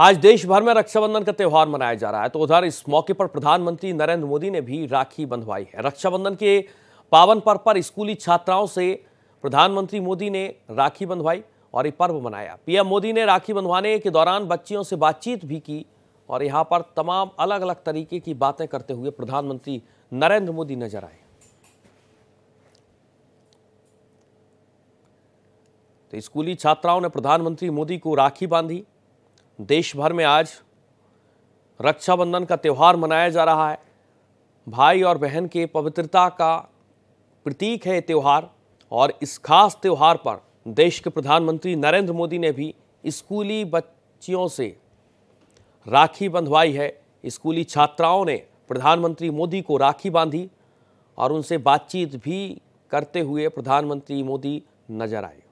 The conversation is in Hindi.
आज देश भर में रक्षाबंधन का त्यौहार मनाया जा रहा है तो उधर इस मौके पर प्रधानमंत्री नरेंद्र मोदी ने भी राखी बंधवाई है रक्षाबंधन के पावन पर्व पर स्कूली छात्राओं से प्रधानमंत्री मोदी ने राखी बंधवाई और ये पर्व मनाया पीएम मोदी ने राखी बंधवाने के दौरान बच्चियों से बातचीत भी की और यहाँ पर तमाम अलग अलग तरीके की बातें करते हुए प्रधानमंत्री नरेंद्र मोदी नजर आए तो स्कूली छात्राओं ने प्रधानमंत्री मोदी को राखी बांधी देश भर में आज रक्षाबंधन का त्यौहार मनाया जा रहा है भाई और बहन के पवित्रता का प्रतीक है त्यौहार और इस खास त्यौहार पर देश के प्रधानमंत्री नरेंद्र मोदी ने भी स्कूली बच्चियों से राखी बंधवाई है स्कूली छात्राओं ने प्रधानमंत्री मोदी को राखी बांधी और उनसे बातचीत भी करते हुए प्रधानमंत्री मोदी नजर आए